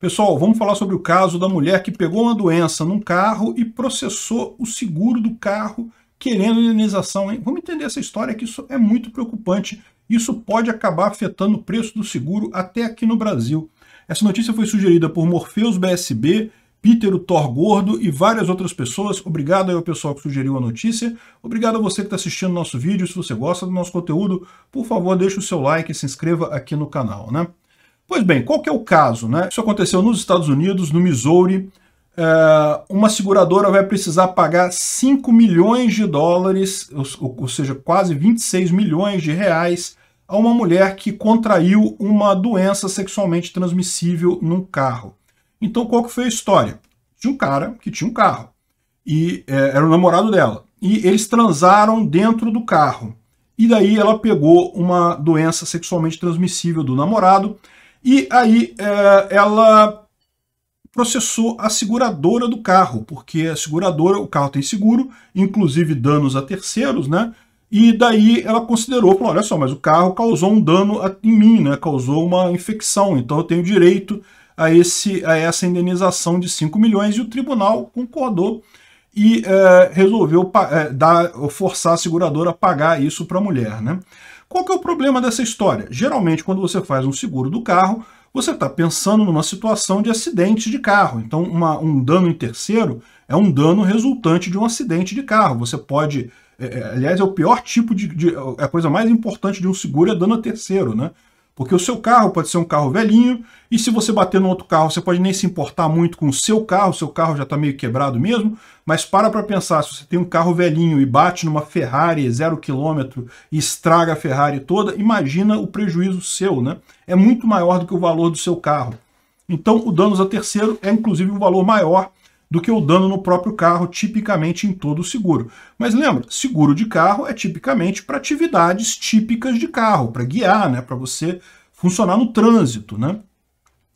Pessoal, vamos falar sobre o caso da mulher que pegou uma doença num carro e processou o seguro do carro querendo indenização. Hein? Vamos entender essa história que isso é muito preocupante. Isso pode acabar afetando o preço do seguro até aqui no Brasil. Essa notícia foi sugerida por Morfeus BSB, Peter o Thor Gordo e várias outras pessoas. Obrigado aí ao pessoal que sugeriu a notícia. Obrigado a você que está assistindo nosso vídeo. Se você gosta do nosso conteúdo, por favor, deixe o seu like e se inscreva aqui no canal. né? Pois bem, qual que é o caso? Né? Isso aconteceu nos Estados Unidos, no Missouri. É, uma seguradora vai precisar pagar 5 milhões de dólares, ou, ou seja, quase 26 milhões de reais, a uma mulher que contraiu uma doença sexualmente transmissível num carro. Então, qual que foi a história? Tinha um cara que tinha um carro e é, era o namorado dela. E eles transaram dentro do carro. E daí ela pegou uma doença sexualmente transmissível do namorado e aí é, ela processou a seguradora do carro, porque a seguradora, o carro tem seguro, inclusive danos a terceiros, né? E daí ela considerou, falou, olha só, mas o carro causou um dano em mim, né? Causou uma infecção, então eu tenho direito a, esse, a essa indenização de 5 milhões e o tribunal concordou e é, resolveu é, dar, forçar a seguradora a pagar isso para a mulher, né? Qual que é o problema dessa história? Geralmente, quando você faz um seguro do carro, você está pensando numa situação de acidente de carro. Então, uma, um dano em terceiro é um dano resultante de um acidente de carro. Você pode. É, é aliás, é o pior tipo de, de, é A coisa mais importante de um seguro é dano a terceiro, né? Porque o seu carro pode ser um carro velhinho, e se você bater no outro carro, você pode nem se importar muito com o seu carro, seu carro já está meio quebrado mesmo, mas para para pensar, se você tem um carro velhinho e bate numa Ferrari zero quilômetro e estraga a Ferrari toda, imagina o prejuízo seu, né? É muito maior do que o valor do seu carro. Então o dano a terceiro é inclusive um valor maior do que o dano no próprio carro, tipicamente em todo o seguro. Mas lembra, seguro de carro é tipicamente para atividades típicas de carro, para guiar, né, para você funcionar no trânsito, né?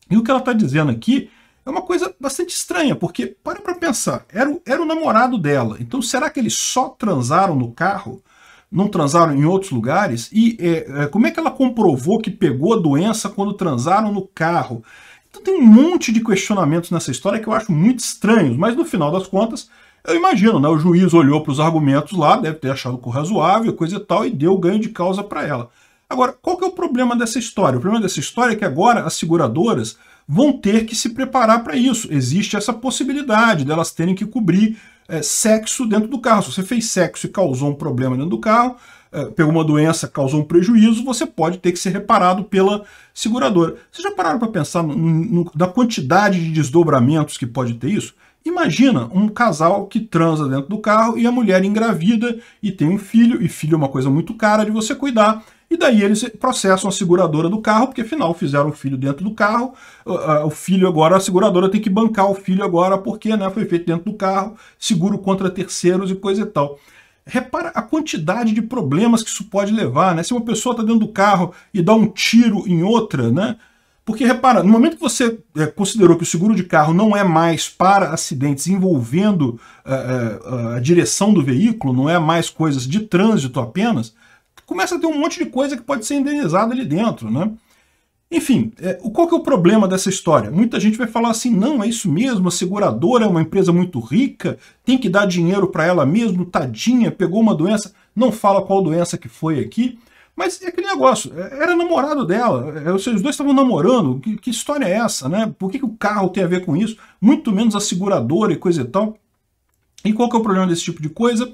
E o que ela está dizendo aqui é uma coisa bastante estranha, porque, para para pensar, era o, era o namorado dela, então será que eles só transaram no carro? Não transaram em outros lugares? E é, é, como é que ela comprovou que pegou a doença quando transaram no carro? Então tem um monte de questionamentos nessa história que eu acho muito estranhos, mas no final das contas, eu imagino, né? O juiz olhou para os argumentos lá, deve ter achado razoável, coisa e tal, e deu ganho de causa para ela. Agora, qual que é o problema dessa história? O problema dessa história é que agora as seguradoras vão ter que se preparar para isso. Existe essa possibilidade delas terem que cobrir é, sexo dentro do carro. Se você fez sexo e causou um problema dentro do carro, é, pegou uma doença, causou um prejuízo, você pode ter que ser reparado pela seguradora. Vocês já pararam para pensar no, no, na quantidade de desdobramentos que pode ter isso? Imagina um casal que transa dentro do carro e a mulher engravida e tem um filho, e filho é uma coisa muito cara de você cuidar. E daí eles processam a seguradora do carro, porque afinal fizeram o filho dentro do carro, ah, ah, o filho agora, a seguradora tem que bancar o filho agora, porque né, foi feito dentro do carro, seguro contra terceiros e coisa e tal. Repara a quantidade de problemas que isso pode levar, né? Se uma pessoa está dentro do carro e dá um tiro em outra, né? Porque repara, no momento que você é, considerou que o seguro de carro não é mais para acidentes envolvendo eh, eh, a direção do veículo, não é mais coisas de trânsito apenas, começa a ter um monte de coisa que pode ser indenizada ali dentro, né? Enfim, é, qual que é o problema dessa história? Muita gente vai falar assim, não, é isso mesmo, a seguradora é uma empresa muito rica, tem que dar dinheiro para ela mesmo, tadinha, pegou uma doença, não fala qual doença que foi aqui, mas é aquele negócio, é, era namorado dela, seja, é, os dois estavam namorando, que, que, história é essa, né? Por que, que o carro tem a ver com isso? Muito menos a seguradora e coisa e tal. E qual que é o problema desse tipo de coisa?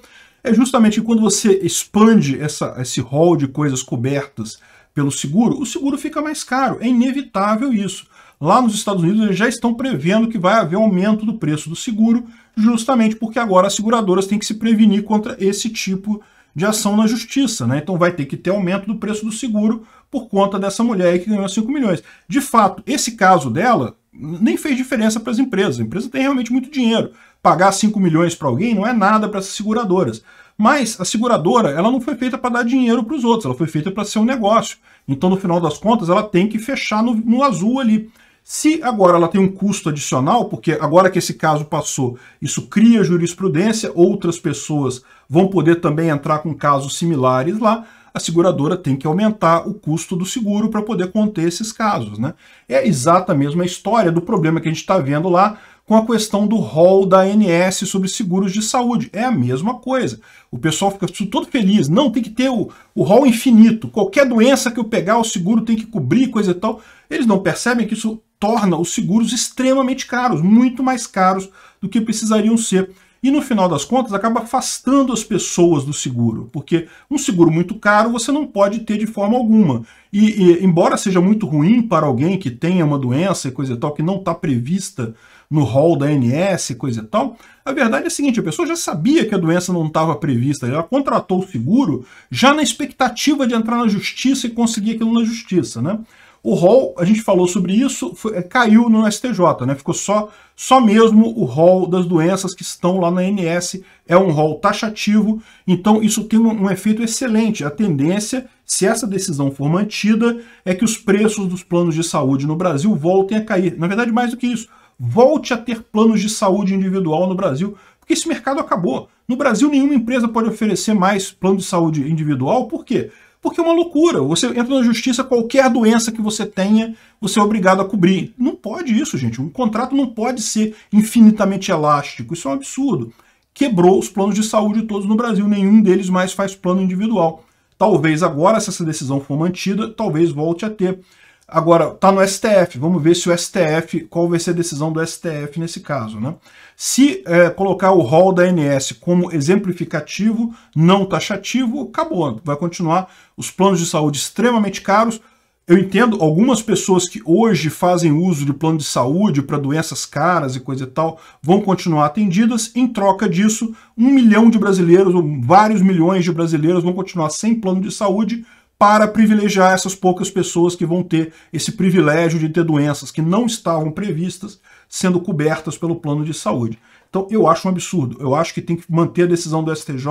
é justamente que quando você expande essa, esse rol de coisas cobertas pelo seguro, o seguro fica mais caro. É inevitável isso. Lá nos Estados Unidos eles já estão prevendo que vai haver aumento do preço do seguro, justamente porque agora as seguradoras têm que se prevenir contra esse tipo de ação na justiça. Né? Então vai ter que ter aumento do preço do seguro por conta dessa mulher aí que ganhou 5 milhões. De fato, esse caso dela nem fez diferença para as empresas. A empresa tem realmente muito dinheiro pagar 5 milhões para alguém não é nada para essas seguradoras. Mas a seguradora, ela não foi feita para dar dinheiro para os outros, ela foi feita para ser um negócio. Então, no final das contas, ela tem que fechar no, no azul ali. Se agora ela tem um custo adicional, porque agora que esse caso passou, isso cria jurisprudência, outras pessoas vão poder também entrar com casos similares lá, a seguradora tem que aumentar o custo do seguro para poder conter esses casos. Né? É exata mesmo a história do problema que a gente está vendo lá com a questão do rol da ANS sobre seguros de saúde. É a mesma coisa. O pessoal fica todo feliz. Não, tem que ter o, o rol infinito. Qualquer doença que eu pegar, o seguro tem que cobrir, coisa e tal. Eles não percebem que isso torna os seguros extremamente caros, muito mais caros do que precisariam ser. E no final das contas acaba afastando as pessoas do seguro, porque um seguro muito caro você não pode ter de forma alguma. E, e embora seja muito ruim para alguém que tenha uma doença e coisa e tal, que não está prevista no rol da ANS e coisa e tal, a verdade é a seguinte, a pessoa já sabia que a doença não estava prevista, ela contratou o seguro já na expectativa de entrar na justiça e conseguir aquilo na justiça, né? O rol, a gente falou sobre isso, foi, é, caiu no STJ, né? Ficou só, só mesmo o rol das doenças que estão lá na ANS, é um rol taxativo, então isso tem um, um efeito excelente. A tendência, se essa decisão for mantida, é que os preços dos planos de saúde no Brasil voltem a cair. Na verdade, mais do que isso, volte a ter planos de saúde individual no Brasil, porque esse mercado acabou. No Brasil, nenhuma empresa pode oferecer mais plano de saúde individual, por quê? porque é uma loucura. Você entra na justiça, qualquer doença que você tenha, você é obrigado a cobrir. Não pode isso, gente. um contrato não pode ser infinitamente elástico. Isso é um absurdo. Quebrou os planos de saúde todos no Brasil. Nenhum deles mais faz plano individual. Talvez agora, se essa decisão for mantida, talvez volte a ter. Agora, está no STF, vamos ver se o STF, qual vai ser a decisão do STF nesse caso. Né? Se é, colocar o rol da ANS como exemplificativo, não taxativo, acabou, vai continuar os planos de saúde extremamente caros. Eu entendo algumas pessoas que hoje fazem uso de plano de saúde para doenças caras e coisa e tal, vão continuar atendidas. Em troca disso, um milhão de brasileiros, ou vários milhões de brasileiros vão continuar sem plano de saúde, para privilegiar essas poucas pessoas que vão ter esse privilégio de ter doenças que não estavam previstas sendo cobertas pelo plano de saúde. Então eu acho um absurdo. Eu acho que tem que manter a decisão do STJ,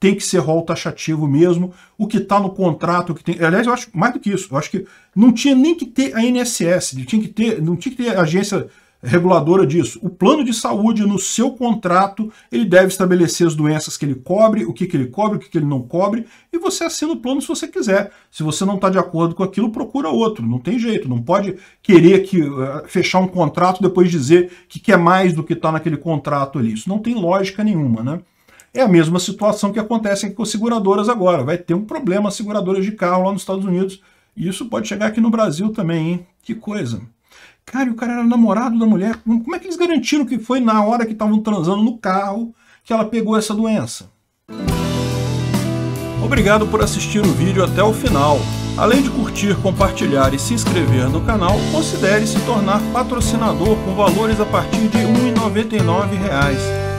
tem que ser rol taxativo mesmo. O que está no contrato, o que tem. Aliás, eu acho mais do que isso. Eu acho que não tinha nem que ter a INSS, tinha que ter, não tinha que ter agência reguladora diz, o plano de saúde no seu contrato, ele deve estabelecer as doenças que ele cobre, o que, que ele cobre, o que, que ele não cobre, e você assina o plano se você quiser. Se você não está de acordo com aquilo, procura outro, não tem jeito, não pode querer que eh, fechar um contrato depois dizer que quer mais do que está naquele contrato ali. Isso não tem lógica nenhuma, né? É a mesma situação que acontece com seguradoras agora. Vai ter um problema as seguradoras de carro lá nos Estados Unidos, e isso pode chegar aqui no Brasil também, hein? Que coisa! Cara, e o cara era namorado da mulher. Como é que eles garantiram que foi na hora que estavam transando no carro que ela pegou essa doença? Obrigado por assistir o vídeo até o final. Além de curtir, compartilhar e se inscrever no canal, considere se tornar patrocinador com valores a partir de R$ 1,99